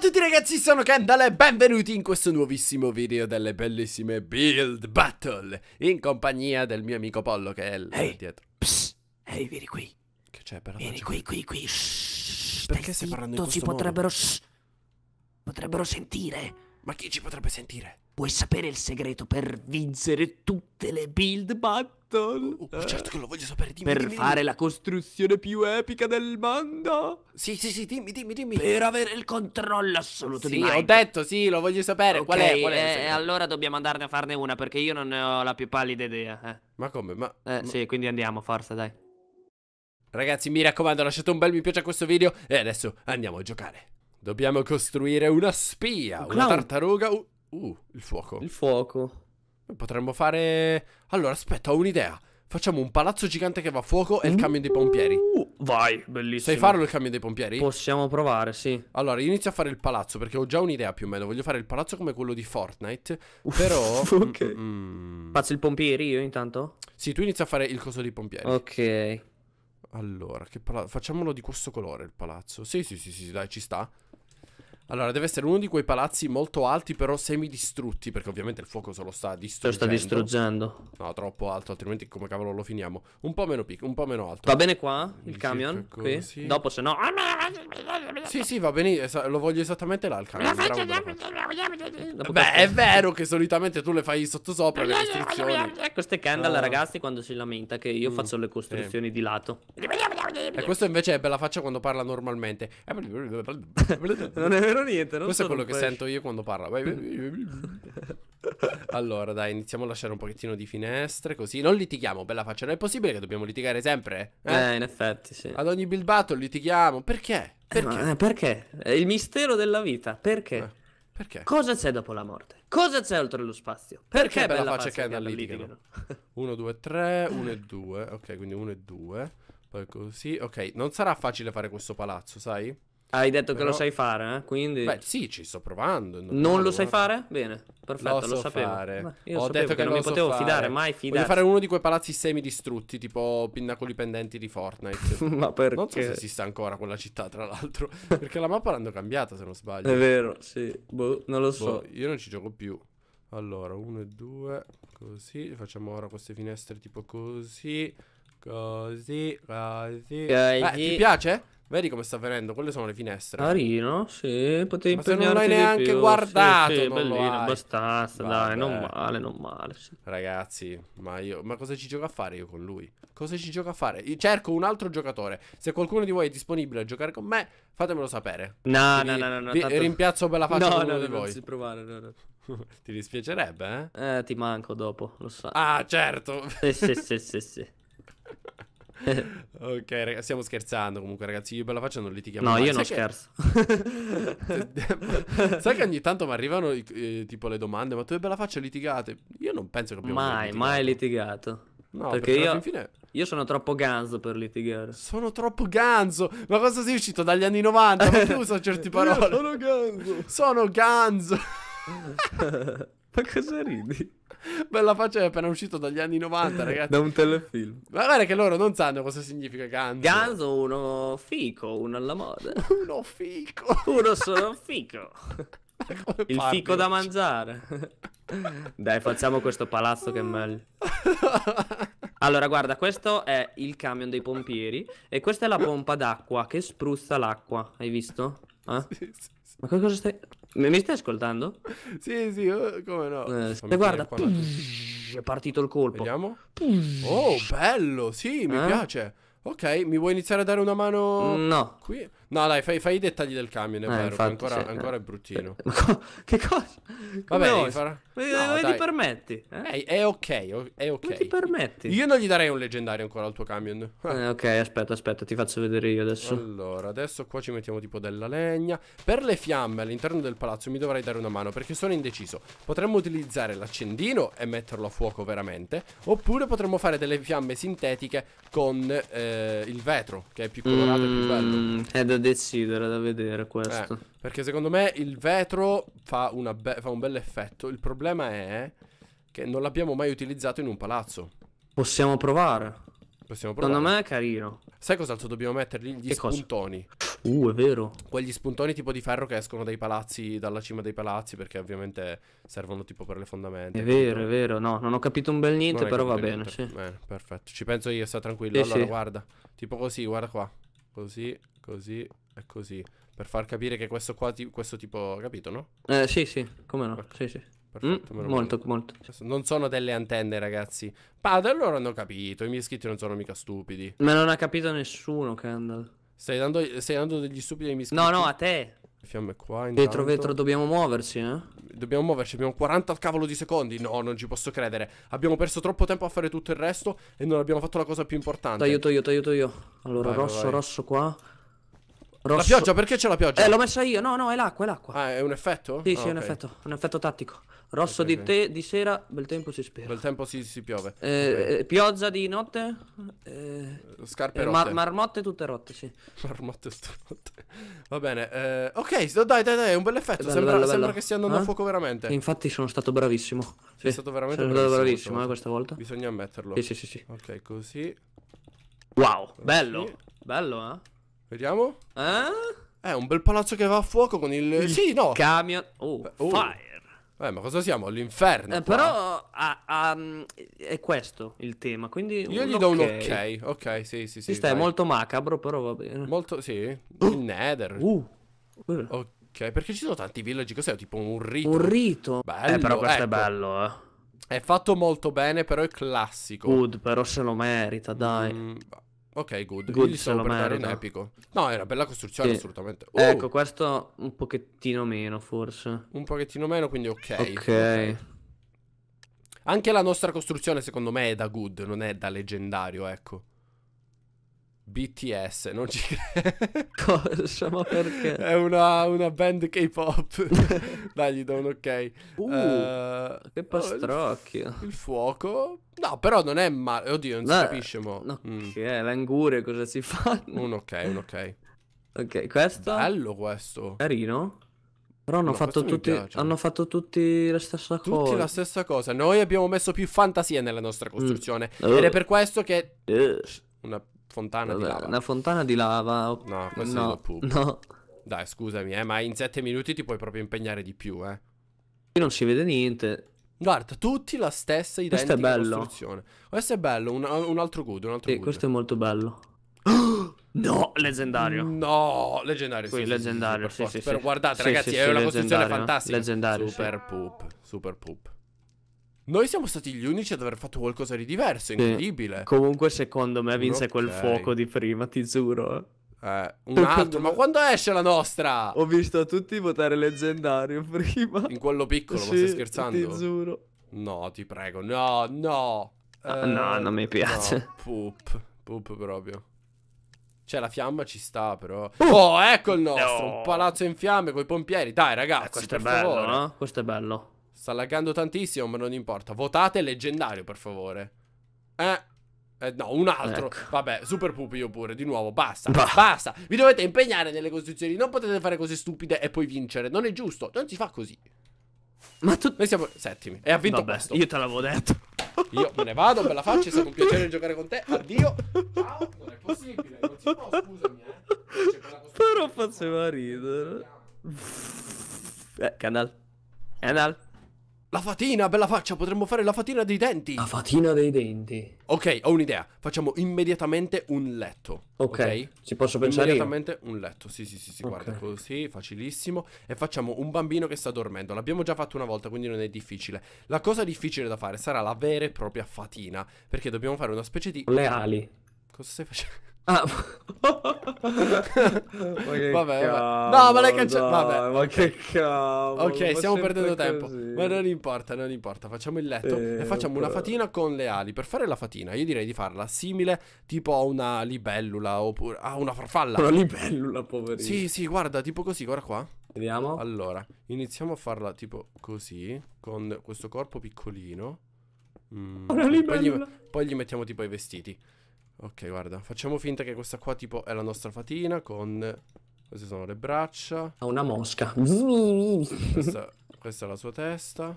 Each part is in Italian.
Ciao a tutti ragazzi, sono Kendall e benvenuti in questo nuovissimo video delle bellissime Build Battle In compagnia del mio amico Pollo che è là hey, dietro Psst, ehi hey, vieni qui Che c'è però? Vieni qui, qui, qui Shh, Perché stai parlando in questo si potrebbero, shh, potrebbero sentire Ma chi ci potrebbe sentire? Vuoi sapere il segreto per vincere tutte le Build Battle? Patton. Uh, oh, uh, oh, certo che lo voglio sapere, dimmi. Per dimmi, fare dimmi. la costruzione più epica del mondo. Sì, sì, sì, dimmi, dimmi, dimmi. Per avere il controllo assoluto sì, di Mike. Sì, ho detto, sì, lo voglio sapere. Okay, qual è? Qual è eh, allora dobbiamo andarne a farne una perché io non ne ho la più pallida idea. Eh. Ma come? Ma, eh, ma... sì, quindi andiamo, forza, dai. Ragazzi, mi raccomando, lasciate un bel mi piace a questo video e adesso andiamo a giocare. Dobbiamo costruire una spia, un una tartaruga, uh, uh, il fuoco. Il fuoco. Potremmo fare... Allora, aspetta, ho un'idea. Facciamo un palazzo gigante che va a fuoco e il mm. camion dei pompieri. Uh, vai, bellissimo. Sai farlo il camion dei pompieri? Possiamo provare, sì. Allora, inizio a fare il palazzo perché ho già un'idea più o meno. Voglio fare il palazzo come quello di Fortnite. Uff, però... ok. Pazzo mm, mm. il pompieri io intanto? Sì, tu inizi a fare il coso dei pompieri. Ok. Allora, che palazzo... Facciamolo di questo colore il palazzo. Sì, sì, sì, sì, dai, ci sta. Allora, deve essere uno di quei palazzi molto alti, però semidistrutti, perché ovviamente il fuoco se lo sta distruggendo. Lo sta distruggendo. No, troppo alto, altrimenti come cavolo lo finiamo? Un po' meno picco, un po' meno alto. Va bene qua, il sì, camion? Cioè, Qui? Dopo se no... Sì, sì, va bene, lo voglio esattamente là il camion. Bravo, bravo. Beh, è vero che solitamente tu le fai sottosopra le costruzioni. Questo è Kendall, ah. ragazzi, quando si lamenta che io mm. faccio le costruzioni sì. di lato. E eh, questo invece è bella faccia quando parla normalmente. non è vero? però niente. Questo è quello che pesce. sento io quando parla. allora, dai, iniziamo a lasciare un pochettino di finestre. Così non litighiamo, bella faccia. Non è possibile che dobbiamo litigare sempre? Eh, eh in effetti, sì. Ad ogni build battle litighiamo. Perché? Eh, perché? Ma, eh, perché? È il mistero della vita. Perché? Eh, perché? Cosa c'è dopo la morte? Cosa c'è oltre lo spazio? Perché, perché bella, bella faccia, faccia che è litigano? 1, 2, 3, 1 e 2. Ok, quindi 1 e 2. Poi così. Ok, non sarà facile fare questo palazzo, sai? Hai detto Però... che lo sai fare, eh? quindi... Beh, sì, ci sto provando. Non, non lo sai fare? Bene, perfetto, lo, so lo sapevo. Fare. Beh, io Ho detto che, che non mi so potevo fare. fidare, mai fidare. Voglio fare uno di quei palazzi semidistrutti, tipo pinnacoli pendenti di Fortnite. Ma perché? Non so se esiste ancora quella città, tra l'altro. perché la mappa l'hanno cambiata, se non sbaglio. È vero, sì. Boh, non lo so. Boh, io non ci gioco più. Allora, uno e due, così. Facciamo ora queste finestre tipo così, così, così. eh, ti piace? Vedi come sta venendo? Quelle sono le finestre. Carino, sì, potevi Ma se non l'hai neanche più. guardato. Sì, sì bellino, abbastanza, Vabbè. dai, non male, non male. Sì. Ragazzi, ma io ma cosa ci gioco a fare io con lui? Cosa ci gioco a fare? Io cerco un altro giocatore. Se qualcuno di voi è disponibile a giocare con me, fatemelo sapere. No, Quindi, no, no, no, vi, tanto... rimpiazzo per la faccia no, con uno no, di no, voi. Non provare, no, no. ti dispiacerebbe, eh? Eh, ti manco dopo, lo so. Ah, certo. sì, sì, sì, sì. sì. ok, rag- stiamo scherzando comunque, ragazzi. Io e Bella Faccia non litighiamo. No, mai. io non scherzo. Sai che ogni tanto mi arrivano eh, tipo le domande, ma tu e Bella Faccia litigate? Io non penso che abbiamo mai, mai litigato. Mai litigato. No, perché, perché io, fine... io, sono troppo ganso per litigare. Sono troppo ganso? Ma cosa sei uscito dagli anni 90? Ma tu usa certe parole. sono ganso. Sono ganzo. ma cosa ridi? Bella faccia è appena uscito dagli anni 90, ragazzi. da un telefilm. Ma guarda che loro non sanno cosa significa ganzo. Ganzo, uno fico, uno alla moda. uno fico. uno solo fico. Il parli? fico da mangiare. Dai, facciamo questo palazzo che è meglio. Allora, guarda, questo è il camion dei pompieri e questa è la pompa d'acqua che spruzza l'acqua. Hai visto? Eh? Sì, sì. Ma che cosa stai... Mi stai ascoltando? Sì, sì, oh, come no. Eh, guarda, pff, è partito il colpo. Vediamo. Pff. Oh, bello, sì, mi eh? piace. Ok, mi vuoi iniziare a dare una mano? No. Qui? No, dai, fai, fai i dettagli del camion, è eh, vero. Infatti, ancora, sì, ancora eh. è bruttino. che cosa? Vabbè, Come far... no, ti permetti? Eh? eh? è ok, è ok. Come ti permetti? Io non gli darei un leggendario ancora al tuo camion. Eh, ok, aspetta, aspetta, ti faccio vedere io adesso. Allora, adesso qua ci mettiamo tipo della legna. Per le fiamme all'interno del palazzo mi dovrei dare una mano perché sono indeciso. Potremmo utilizzare l'accendino e metterlo a fuoco veramente. Oppure potremmo fare delle fiamme sintetiche con eh, il vetro, che è più colorato mm, e più bello. Mm, è decidere, da vedere questo. Eh, perché secondo me il vetro fa, be- fa un bel effetto. Il problema è che non l'abbiamo mai utilizzato in un palazzo. Possiamo provare. Possiamo provare. Secondo me è carino. Sai cos'altro dobbiamo mettergli? Gli che spuntoni. Cosa? Uh, è vero. Quegli spuntoni tipo di ferro che escono dai palazzi, dalla cima dei palazzi, perché ovviamente servono tipo per le fondamenta. È vero, quindi... è vero. No, non ho capito un bel niente, però va bene. Sì. Bene, eh, perfetto. Ci penso io, sta tranquillo. Sì, allora, sì. guarda. Tipo così, guarda qua. Così. Così e così. Per far capire che questo qua, ti, questo tipo, capito, no? Eh, sì, sì, come no, okay. sì, sì. Perfetto, mm, molto, molto. Non sono delle antenne, ragazzi. Padre, loro hanno capito. I miei iscritti non sono mica stupidi. Ma non ha capito nessuno, Candle. Stai dando, stai dando degli stupidi ai miei iscritti? No, no, a te. Fiamme qua. Intanto. Vetro, vetro, dobbiamo muoverci, eh? Dobbiamo muoverci. Abbiamo 40 al cavolo di secondi. No, non ci posso credere. Abbiamo perso troppo tempo a fare tutto il resto. E non abbiamo fatto la cosa più importante. T'aiuto io, t'aiuto io. Allora, vai, rosso, vai. rosso qua. Rosso. La pioggia, perché c'è la pioggia? Eh, l'ho messa io. No, no, è l'acqua, è l'acqua. Ah, è un effetto? Sì, sì, okay. Ah, è un effetto. Un effetto tattico. Rosso okay, di, Te, di sera, bel tempo si spera. Bel tempo si, si piove. Eh, eh pioggia di notte. Eh, Scarpe eh, rotte. Mar marmotte tutte rotte, sì. Marmotte tutte rotte. Va bene. Eh, ok, dai, dai, dai, è un bel effetto. Bello, sembra, bello, sembra bello. che stia andando a eh? fuoco veramente. Infatti sono stato bravissimo. Sì, Sei stato veramente sono bravissimo. bravissimo volta. questa volta. Bisogna ammetterlo. Sì, sì, sì, sì. Ok, così. Wow, così. bello. Bello, eh? Vediamo. Eh? È eh, un bel palazzo che va a fuoco con il... il sì, no. Camion. Oh, eh, oh. fire. Eh, ma cosa siamo? All'inferno. Eh, però a, ah, è questo il tema. Quindi Io gli do okay. un ok. Ok, sì, sì, sì. Questa è molto macabro, però va bene. Molto, sì. Uh. Il Nether. Uh. Ok, perché ci sono tanti villaggi. Cos'è? Tipo un rito. Un rito. Eh, bello. Eh, però questo ecco. è bello, eh. È fatto molto bene, però è classico. Good, però se lo merita, dai. Mm, Ok, good. good Gli stavo per dare un epico. No, era bella costruzione, sì. assolutamente. Uh! Ecco, questo un pochettino meno, forse. Un pochettino meno, quindi ok. Ok. Anche la nostra costruzione, secondo me, è da good, non è da leggendario, ecco. BTS, non ci credo. Cosa? Ma perché? È una, una band K-pop. Dai, gli do un ok. Uh, uh, che pastrocchio. Oh, il, il, fuoco? No, però non è male. Oddio, non Beh, si capisce mo. No, mm. Che è? L'anguria cosa si fa? Un ok, un ok. Ok, questo? Bello questo. Carino. Però hanno, no, fatto, tutti, hanno fatto tutti la stessa tutti cosa. Tutti la stessa cosa. Noi abbiamo messo più fantasia nella nostra costruzione. Mm. Ed è per questo che... Eh. Una fontana Vabbè, di lava. Una fontana di lava. No, questo no, è no. Dai, scusami, eh, ma in 7 minuti ti puoi proprio impegnare di più, eh. Qui non si vede niente. Guarda, tutti la stessa identica questo è bello. costruzione. Questo è bello, un, un altro good, un altro sì, good. questo è molto bello. No, leggendario. No, leggendario. Qui, sì, leggendario. Sì, sì, sì, per sì, guardate, ragazzi, è una costruzione fantastica. Leggendario. Super poop, super poop. Noi siamo stati gli unici ad aver fatto qualcosa di diverso, incredibile. Sì. Comunque, secondo me, vinse okay. quel fuoco di prima, ti giuro. Eh, un altro, ma quando esce la nostra? Ho visto tutti votare leggendario prima. In quello piccolo, sì, ma stai scherzando? Ti giuro. No, ti prego, no, no. Ah, eh, no, non mi piace. No, poop, poop proprio. Cioè, la fiamma ci sta, però. Oh, ecco il nostro. No. Un palazzo in fiamme con i pompieri. Dai, ragazzi. Eh, questo è bello, favore. no? Questo è bello. Sta laggando tantissimo, ma non importa. Votate leggendario, per favore. Eh... Eh, no, un altro. Ecco. Vabbè, super pupi io pure, di nuovo, basta, bah. basta. Vi dovete impegnare nelle costruzioni, non potete fare cose stupide e poi vincere. Non è giusto, non si fa così. Ma tu... Noi siamo settimi e ha vinto Vabbè, questo. io te l'avevo detto. Io me ne vado, bella faccia, è stato un piacere giocare con te. Addio. Ciao, non è possibile, non si può, scusami, eh. Però faceva ridere. Eh, canal. Canal. La fatina, bella faccia, potremmo fare la fatina dei denti. La fatina dei denti. Ok, ho un'idea. Facciamo immediatamente un letto. Ok, okay? ci posso pensare Immediatamente io? un letto, sì sì sì, sì okay. guarda così, facilissimo. E facciamo un bambino che sta dormendo. L'abbiamo già fatto una volta, quindi non è difficile. La cosa difficile da fare sarà la vera e propria fatina, perché dobbiamo fare una specie di... Le ali. Cosa stai facendo? Ah. ma che vabbè, cavolo, no, ma l'hai cancellato. Ma che cavolo. Ok, stiamo perdendo tempo. Ma non importa, non importa. Facciamo il letto eh, e facciamo vabbè. una fatina con le ali. Per fare la fatina, io direi di farla simile tipo a una libellula oppure a una farfalla. Una libellula, poverina. Sì, sì, guarda, tipo così, guarda qua. Vediamo. Allora, iniziamo a farla tipo così, con questo corpo piccolino. Mm. Poi, gli, poi gli mettiamo tipo i vestiti. Ok, guarda, facciamo finta che questa qua tipo è la nostra fatina con... Queste sono le braccia. Ha una mosca. Questa, questa, è la sua testa.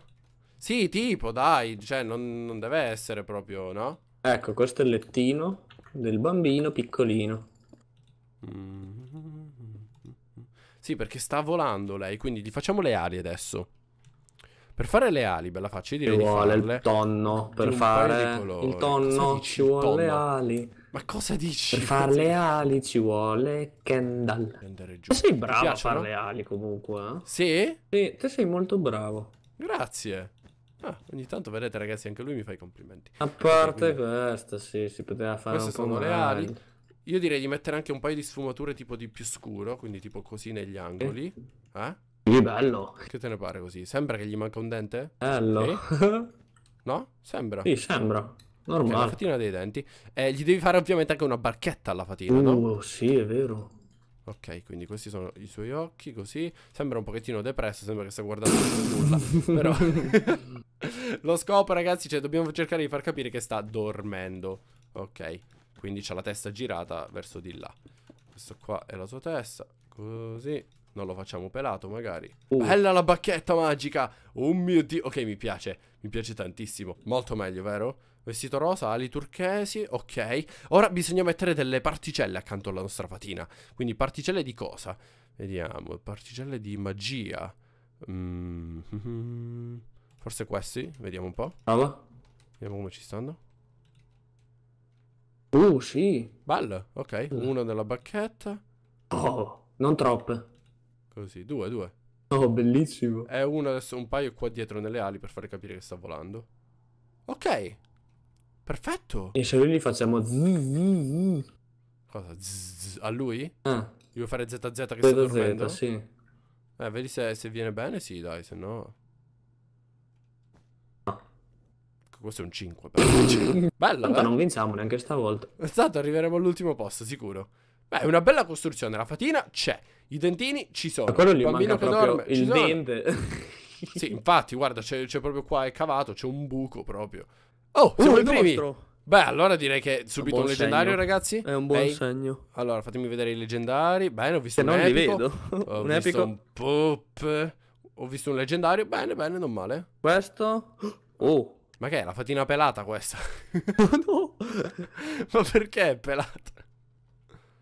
Sì, tipo, dai, cioè non, non deve essere proprio, no? Ecco, questo è il lettino del bambino piccolino. Mm. Sì, perché sta volando lei, quindi gli facciamo le ali adesso. Per fare le ali, bella faccia, io direi ci vuole il tonno per fare il tonno, ci vuole le ali. Ma cosa dici? Per fare le ali ci vuole Kendall. Tu sei bravo a fare le ali comunque. Eh? Sì? Sì, te sei molto bravo. Grazie. Ah, ogni tanto vedete ragazzi anche lui mi fa i complimenti. A parte quindi... questo, sì, si poteva fare Queste un po' le ali. Io direi di mettere anche un paio di sfumature tipo di più scuro, quindi tipo così negli angoli. Eh? eh? Che bello. Che te ne pare così? Sembra che gli manca un dente? Bello. Sì? No? Sembra. Sì, sembra. Normale. Okay, la fatina dei denti. Eh, gli devi fare ovviamente anche una barchetta alla fatina, uh, no? sì, è vero. Ok, quindi questi sono i suoi occhi, così. Sembra un pochettino depresso, sembra che stia guardando nulla. Però... Lo scopo, ragazzi, cioè dobbiamo cercare di far capire che sta dormendo. Ok, quindi c'ha la testa girata verso di là. Questo qua è la sua testa, così. Non lo facciamo pelato magari oh. Bella la bacchetta magica Oh mio dio Ok mi piace Mi piace tantissimo Molto meglio vero? Vestito rosa, ali turchesi, ok. Ora bisogna mettere delle particelle accanto alla nostra fatina. Quindi particelle di cosa? Vediamo, particelle di magia. Mm -hmm. Forse questi, vediamo un po'. Allora. Vediamo come ci stanno. Uh, sì. Bello, ok. Uh. Uno della bacchetta. Oh, non troppe. Così, due, due. Oh, bellissimo. È uno adesso, un paio qua dietro nelle ali per far capire che sta volando. Ok. Perfetto. E se noi gli facciamo zzz, Cosa? Zzz, a lui? Ah. Gli fare ZZ che sta dormendo? sì. Eh, vedi se, se, viene bene, sì, dai, se no... no. Questo è un 5. Bella, Tanto eh? non vinciamo neanche stavolta. Esatto, arriveremo all'ultimo posto, sicuro. Beh, è una bella costruzione. La fatina c'è, i dentini ci sono. Ma quello lì bambino che dorme, il dente. sì, infatti, guarda, c'è, proprio qua, è cavato, c'è un buco proprio. Oh, uh, siamo uh, i primi! Nostro. Beh, allora direi che subito un, un leggendario, segno. ragazzi. È un buon Ehi. segno. Allora, fatemi vedere i leggendari. Bene, ho visto Se un non li vedo. ho un epico. un pop. Ho visto un leggendario. Bene, bene, non male. Questo? Oh. Ma che è? La fatina pelata questa? no. Ma perché è pelata?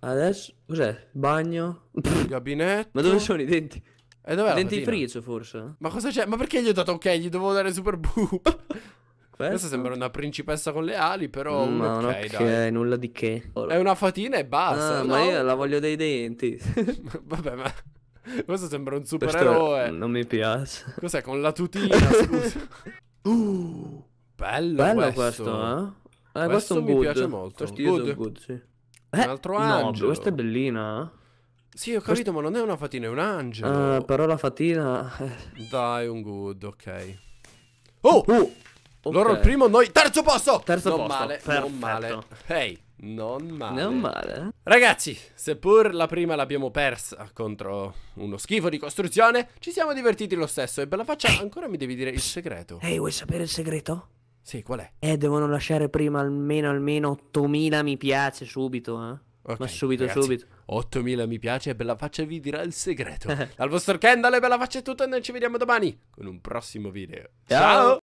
Adesso cos'è? Bagno? Gabinetto. Ma dove sono i denti? E eh, dov'è? Dentifricio forse. Ma cosa c'è? Ma perché gli ho dato ok? Gli dovevo dare super boop. Questo? Questa sembra una principessa con le ali, però no, un ok, ok, dai. nulla di che. È una fatina e basta. Ah, no? ma io la voglio dei denti. Vabbè, ma questo sembra un supereroe. Non mi piace. Cos'è con la tutina, scusa. uh, bello, bello questo. questo, eh? Eh, questo, questo mi good. piace molto. Questo good. good, sì. Eh, un altro angelo. No, questa è bellina. Eh. Sì, ho capito, Quest... ma non è una fatina, è un angelo. Uh, però la fatina. Eh. Dai, un good, ok. Oh! Uh, okay. Loro il primo, noi. Terzo posto! Terzo non posto. Male, Perfetto. non male. Hey, non male. Non male. Ragazzi, seppur la prima l'abbiamo persa contro uno schifo di costruzione, ci siamo divertiti lo stesso. E bella faccia, ancora mi devi dire il segreto. Ehi, hey, vuoi sapere il segreto? Sì, qual è? Eh, devono lasciare prima almeno, almeno 8000 mi piace subito, eh. Okay, Ma subito, ragazzi, subito. 8000 mi piace e Bella Faccia vi dirà il segreto. Dal vostro Kendall e Bella Faccia è tutto e noi ci vediamo domani con un prossimo video. Ciao! Ciao!